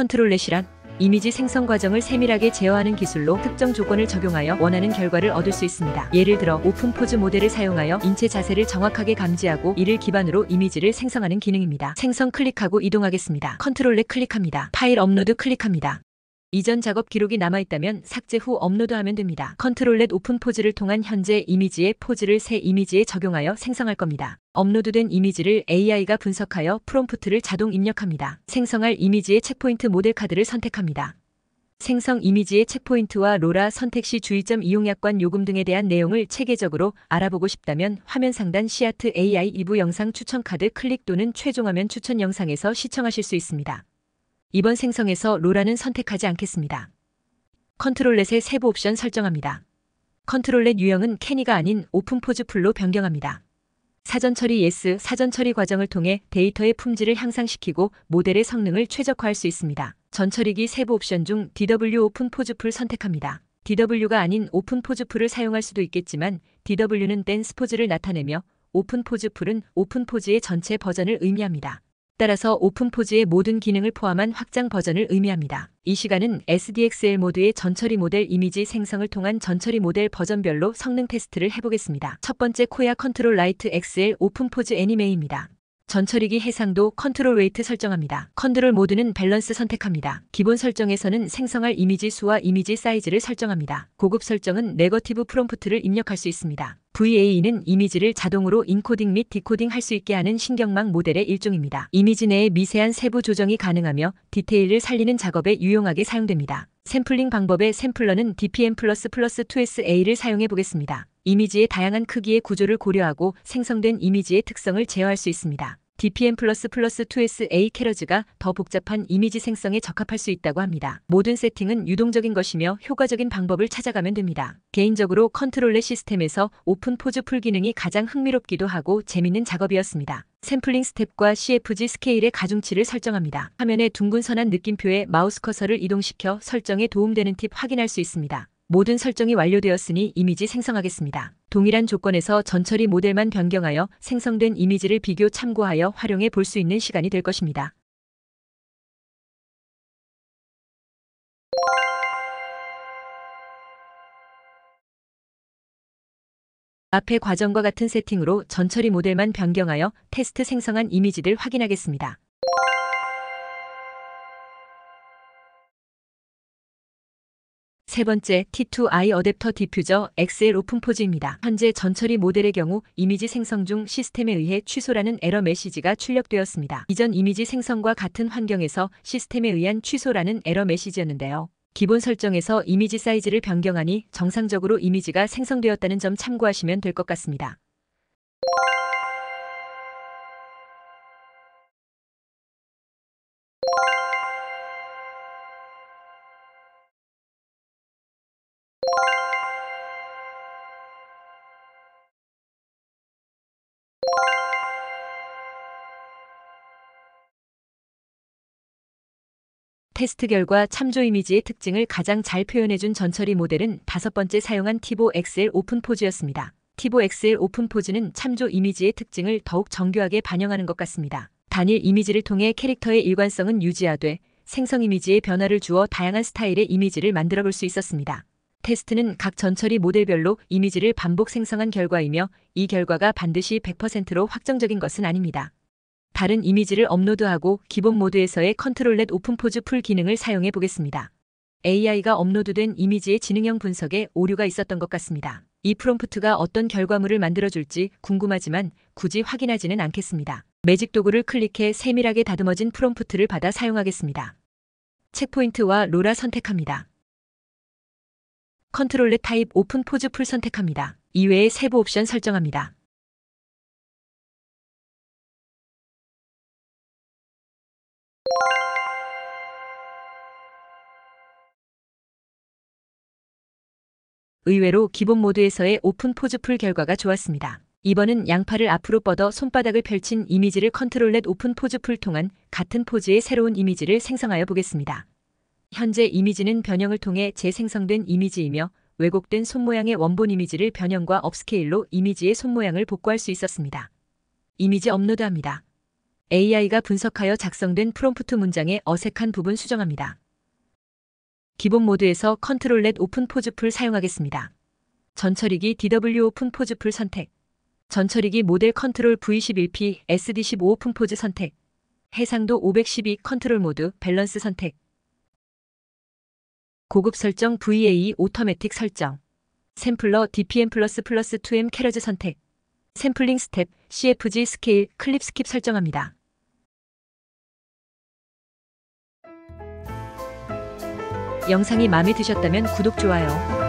컨트롤렛이란 이미지 생성 과정을 세밀하게 제어하는 기술로 특정 조건을 적용하여 원하는 결과를 얻을 수 있습니다. 예를 들어 오픈 포즈 모델을 사용하여 인체 자세를 정확하게 감지하고 이를 기반으로 이미지를 생성하는 기능입니다. 생성 클릭하고 이동하겠습니다. 컨트롤렛 클릭합니다. 파일 업로드 클릭합니다. 이전 작업 기록이 남아있다면 삭제 후 업로드하면 됩니다. 컨트롤 렛 오픈 포즈를 통한 현재 이미지의 포즈를 새 이미지에 적용하여 생성할 겁니다. 업로드된 이미지를 AI가 분석하여 프롬프트를 자동 입력합니다. 생성할 이미지의 체포인트 모델 카드를 선택합니다. 생성 이미지의 체포인트와 로라 선택 시 주의점 이용약관 요금 등에 대한 내용을 체계적으로 알아보고 싶다면 화면 상단 시아트 AI 2부 영상 추천 카드 클릭 또는 최종 화면 추천 영상에서 시청하실 수 있습니다. 이번 생성에서 로라는 선택하지 않겠습니다. 컨트롤렛의 세부 옵션 설정합니다. 컨트롤렛 유형은 캐니가 아닌 오픈포즈 풀로 변경합니다. 사전 처리 예스 사전 처리 과정을 통해 데이터의 품질을 향상시키고 모델의 성능을 최적화할 수 있습니다. 전처리기 세부 옵션 중 DW 오픈 포즈 풀 선택합니다. DW가 아닌 오픈 포즈 풀을 사용할 수도 있겠지만 DW는 댄스 포즈를 나타내며 오픈 포즈 풀은 오픈 포즈의 전체 버전을 의미합니다. 따라서 오픈포즈의 모든 기능을 포함한 확장 버전을 의미합니다. 이 시간은 SDXL 모드의 전처리 모델 이미지 생성을 통한 전처리 모델 버전별로 성능 테스트를 해보겠습니다. 첫 번째 코야 컨트롤 라이트 XL 오픈포즈 애니메이입니다. 전처리기 해상도 컨트롤 웨이트 설정합니다. 컨트롤 모드는 밸런스 선택합니다. 기본 설정에서는 생성할 이미지 수와 이미지 사이즈를 설정합니다. 고급 설정은 네거티브 프롬프트를 입력할 수 있습니다. VAE는 이미지를 자동으로 인코딩 및 디코딩 할 수 있게 하는 신경망 모델의 일종입니다. 이미지 내에 미세한 세부 조정이 가능하며 디테일을 살리는 작업에 유용하게 사용됩니다. 샘플링 방법의 샘플러는 DPM++ 2SA를 사용해 보겠습니다. 이미지의 다양한 크기의 구조를 고려하고 생성된 이미지의 특성을 제어할 수 있습니다. DPM 플러스 플러스 2SA 캐러즈가 더 복잡한 이미지 생성에 적합할 수 있다고 합니다. 모든 세팅은 유동적인 것이며 효과적인 방법을 찾아가면 됩니다. 개인적으로 컨트롤러 시스템에서 오픈 포즈 풀 기능이 가장 흥미롭기도 하고 재밌는 작업이었습니다. 샘플링 스텝과 CFG 스케일의 가중치를 설정합니다. 화면의 둥근 선한 느낌표에 마우스 커서를 이동시켜 설정에 도움되는 팁 확인할 수 있습니다. 모든 설정이 완료되었으니 이미지 생성하겠습니다. 동일한 조건에서 전처리 모델만 변경하여 생성된 이미지를 비교 참고하여 활용해 볼 수 있는 시간이 될 것입니다. 앞의 과정과 같은 세팅으로 전처리 모델만 변경하여 테스트 생성한 이미지들 확인하겠습니다. 세 번째 T2i 어댑터 디퓨저 XL 오픈 포즈입니다. 현재 전처리 모델의 경우 이미지 생성 중 시스템에 의해 취소라는 에러 메시지가 출력되었습니다. 이전 이미지 생성과 같은 환경에서 시스템에 의한 취소라는 에러 메시지였는데요. 기본 설정에서 이미지 사이즈를 변경하니 정상적으로 이미지가 생성되었다는 점 참고하시면 될 것 같습니다. 테스트 결과 참조 이미지의 특징을 가장 잘 표현해준 전처리 모델은 다섯 번째 사용한 티보 XL 오픈 포즈였습니다. 티보 XL 오픈 포즈는 참조 이미지의 특징을 더욱 정교하게 반영하는 것 같습니다. 단일 이미지를 통해 캐릭터의 일관성은 유지하되 생성 이미지의 변화를 주어 다양한 스타일의 이미지를 만들어 볼 수 있었습니다. 테스트는 각전처리 모델별로 이미지를 반복 생성한 결과이며 이 결과가 반드시 100%로 확정적인 것은 아닙니다. 다른 이미지를 업로드하고 기본 모드에서의 컨트롤렛 오픈포즈 풀 기능을 사용해 보겠습니다. AI가 업로드된 이미지의 지능형 분석에 오류가 있었던 것 같습니다. 이 프롬프트가 어떤 결과물을 만들어줄지 궁금하지만 굳이 확인하지는 않겠습니다. 매직 도구를 클릭해 세밀하게 다듬어진 프롬프트를 받아 사용하겠습니다. 체크포인트와 로라 선택합니다. 컨트롤렛 타입 오픈 포즈 풀 선택합니다. 이외에 세부 옵션 설정합니다. 의외로 기본 모드에서의 오픈 포즈 풀 결과가 좋았습니다. 이번은 양팔을 앞으로 뻗어 손바닥을 펼친 이미지를 컨트롤렛 오픈 포즈 풀 통한 같은 포즈의 새로운 이미지를 생성하여 보겠습니다. 현재 이미지는 변형을 통해 재생성된 이미지이며 왜곡된 손모양의 원본 이미지를 변형과 업스케일로 이미지의 손모양을 복구할 수 있었습니다. 이미지 업로드합니다. AI가 분석하여 작성된 프롬프트 문장의 어색한 부분 수정합니다. 기본 모드에서 컨트롤 넷 오픈 포즈풀 사용하겠습니다. 전처리기 DW 오픈 포즈풀 선택. 전처리기 모델 컨트롤 V11P SD15 오픈 포즈 선택. 해상도 512 컨트롤 모드 밸런스 선택. 고급 설정 VAE 오토매틱 설정. 샘플러 DPM 플러스 2M 캐러즈 선택. 샘플링 스텝 CFG 스케일 클립 스킵 설정합니다. 영상이 마음에 드셨다면 구독, 좋아요,